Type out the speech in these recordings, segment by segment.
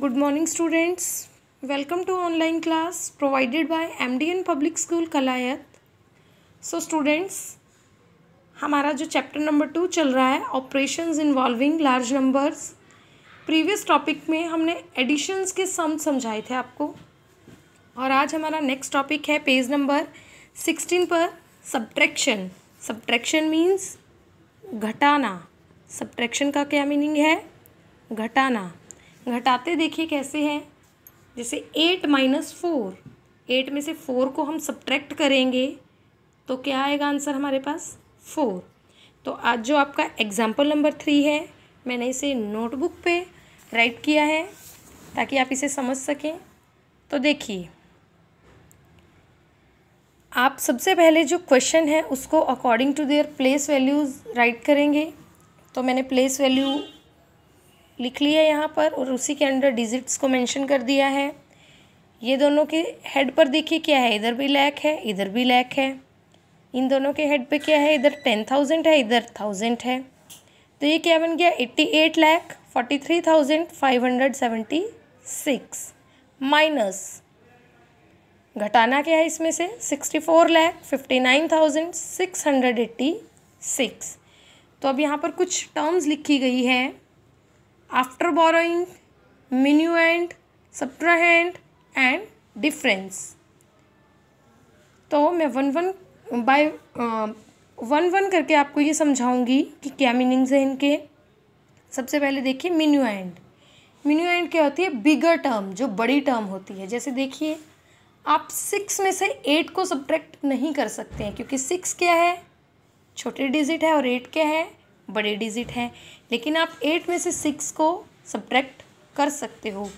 good morning students welcome to online class provided by MDN public school Kalayat so students हमारा जो chapter number two चल रहा है operations involving large numbers previous topic में हमने editions के सम समझाए थे आपको और आज हमारा नेक्स्ट टॉपिक है पेज नंबर सिक्सटीन पर सब्ट्रैक्शन सब्ट्रैक्शन मीन्स घटाना सब्ट्रैक्शन का क्या मीनिंग है घटाना घटाते देखिए कैसे है जैसे एट माइनस फोर एट में से फोर को हम सब्ट्रैक्ट करेंगे तो क्या आएगा आंसर हमारे पास फोर तो आज जो आपका एग्ज़ाम्पल नंबर थ्री है मैंने इसे नोटबुक पे राइट किया है ताकि आप इसे समझ सकें तो देखिए आप सबसे पहले जो क्वेश्चन है उसको according to their place values write करेंगे तो मैंने प्लेस वैल्यू लिख लिया यहाँ पर और उसी के अंडर डिजिट्स को मेंशन कर दिया है ये दोनों के हेड पर देखिए क्या है इधर भी लैक है इधर भी लैक है इन दोनों के हेड पे क्या है इधर टेन थाउजेंड है इधर थाउजेंड है तो ये क्या बन गया eighty eight lakh forty three thousand five hundred seventy six minus घटाना क्या है इसमें से sixty four lakh fifty nine thousand six hundred eighty six तो अब यहाँ पर कुछ टर्म्स लिखी गई है after borrowing minuend subtrahend and difference तो मैं one one by one one करके आपको ये समझाऊंगी कि क्या मीनिंग्स हैं इनके सबसे पहले देखिए मिन्यूएंट एंड मिन्यू एंड क्या होती है बिगर टर्म जो बड़ी टर्म होती है जैसे देखिए आप सिक्स में से एट को सब्ट्रैक्ट नहीं कर सकते हैं क्योंकि सिक्स क्या है छोटे डिजिट है और एट क्या है बड़े डिजिट हैं लेकिन आप एट में से सिक्स को सब्ट्रैक्ट कर सकते हो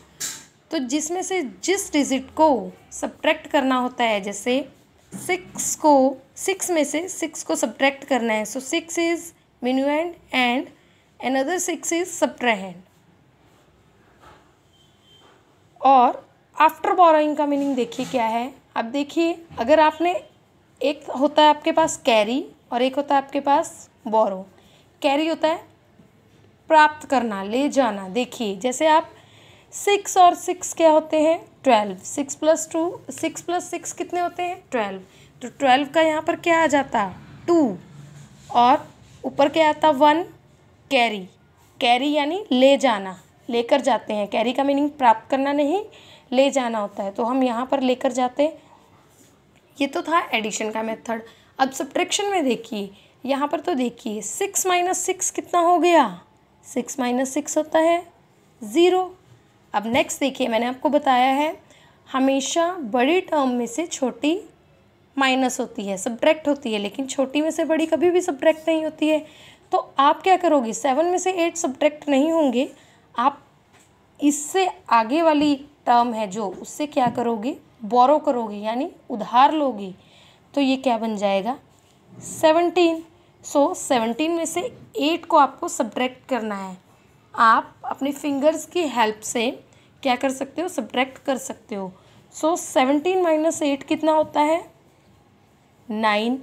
तो जिसमें से जिस डिजिट को सब्ट्रैक्ट करना होता है जैसे सिक्स को सिक्स में से सिक्स को सब्ट्रैक्ट करना है so six is minuend and another six is subtrahend और आफ्टर बोरोइंग का मीनिंग देखिए क्या है अब देखिए अगर आपने एक होता है आपके पास कैरी और एक होता है आपके पास बोरो कैरी होता है प्राप्त करना ले जाना देखिए जैसे आप सिक्स और सिक्स क्या होते हैं twelve six plus two six plus six कितने होते हैं ट्वेल्व तो ट्वेल्व का यहाँ पर क्या आ जाता टू और ऊपर क्या आता वन कैरी कैरी यानी ले जाना लेकर जाते हैं कैरी का मीनिंग प्राप्त करना नहीं ले जाना होता है तो हम यहाँ पर लेकर जाते ये तो था एडिशन का मेथड अब सब्ट्रैक्शन में देखिए यहाँ पर तो देखिए सिक्स माइनस सिक्स कितना हो गया सिक्स माइनस सिक्स होता है ज़ीरो अब नेक्स्ट देखिए मैंने आपको बताया है हमेशा बड़ी टर्म में से छोटी माइनस होती है सब्ट्रैक्ट होती है लेकिन छोटी में से बड़ी कभी भी सब्ट्रैक्ट नहीं होती है तो आप क्या करोगे सेवन में से एट सब्ट्रैक्ट नहीं होंगे आप इससे आगे वाली टर्म है जो उससे क्या करोगे बोरो करोगे यानी उधार लोगे तो ये क्या बन जाएगा सेवनटीन सो सेवनटीन में से एट को आपको सब्ट्रैक्ट करना है आप अपने फिंगर्स की हेल्प से क्या कर सकते हो सब्ट्रैक्ट कर सकते हो सो सेवनटीन माइनस एट कितना होता है नाइन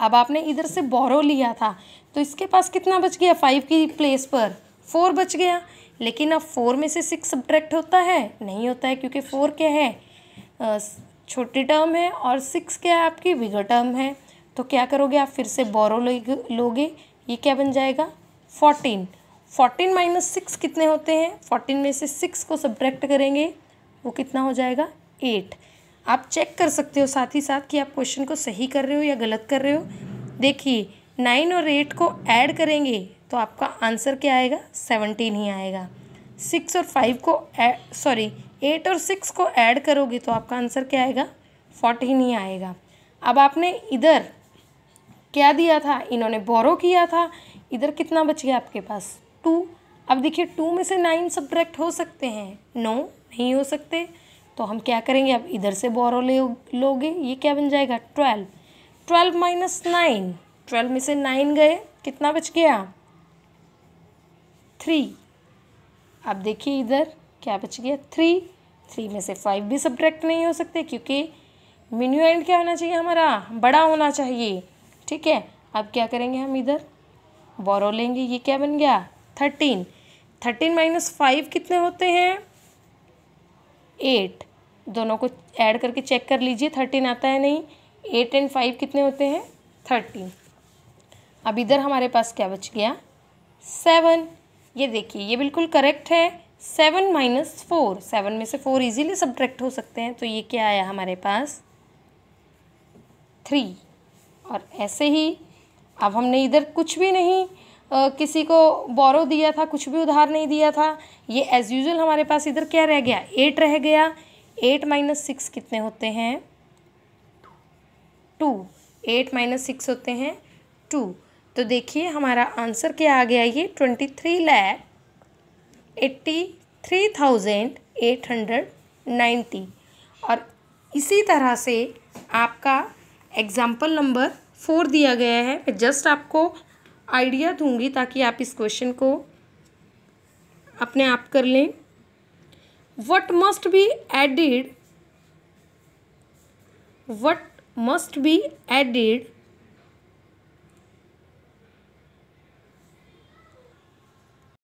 अब आपने इधर से बोरो लिया था तो इसके पास कितना बच गया फाइव की प्लेस पर फोर बच गया लेकिन अब फोर में से सिक्स सब्ट्रैक्ट होता है नहीं होता है क्योंकि फोर क्या है छोटी टर्म है और सिक्स क्या है आपकी विगर टर्म है तो क्या करोगे आप फिर से बोरो लोगे ये क्या बन जाएगा फोर्टीन फोर्टीन माइनस सिक्स कितने होते हैं फोर्टीन में से सिक्स को सब्ट्रैक्ट करेंगे वो कितना हो जाएगा एट आप चेक कर सकते हो साथ ही साथ कि आप क्वेश्चन को सही कर रहे हो या गलत कर रहे हो देखिए नाइन और एट को ऐड करेंगे तो आपका आंसर क्या आएगा सेवनटीन ही आएगा सिक्स और फाइव को सॉरी एट और सिक्स को ऐड करोगे तो आपका आंसर क्या आएगा फोर्टीन ही आएगा अब आपने इधर क्या दिया था इन्होंने बोरो किया था इधर कितना बच गया आपके पास टू अब देखिए टू में से नाइन सब्ट्रैक्ट हो सकते हैं नो नहीं हो सकते तो हम क्या करेंगे अब इधर से बोरो ले लोगे ये क्या बन जाएगा twelve twelve minus nine twelve में से नाइन गए कितना बच गया थ्री अब देखिए इधर क्या बच गया थ्री थ्री में से फाइव भी सब्ट्रैक्ट नहीं हो सकते क्योंकि मिन्यू एंड क्या होना चाहिए हमारा बड़ा होना चाहिए ठीक है अब क्या करेंगे हम इधर बोरो लेंगे ये क्या बन गया थर्टीन थर्टीन माइनस फाइव कितने होते हैं एट दोनों को ऐड करके चेक कर लीजिए थर्टीन आता है नहीं एट एंड फाइव कितने होते हैं थर्टीन अब इधर हमारे पास क्या बच गया सेवन ये देखिए ये बिल्कुल करेक्ट है सेवन माइनस फोर सेवन में से फोर इजीली सब्ट्रैक्ट हो सकते हैं तो ये क्या आया हमारे पास थ्री और ऐसे ही अब हमने इधर कुछ भी नहीं आ, किसी को बोरो दिया था कुछ भी उधार नहीं दिया था ये एज़ यूजल हमारे पास इधर क्या रह गया एट रह गया एट माइनस सिक्स कितने होते हैं टू एट माइनस सिक्स होते हैं टू तो देखिए हमारा आंसर क्या आ गया ये twenty three lakh eighty three thousand eight hundred ninety और इसी तरह से आपका एग्जाम्पल नंबर फोर दिया गया है मैं जस्ट आपको आइडिया दूंगी ताकि आप इस क्वेश्चन को अपने आप कर लें what must be added what must be added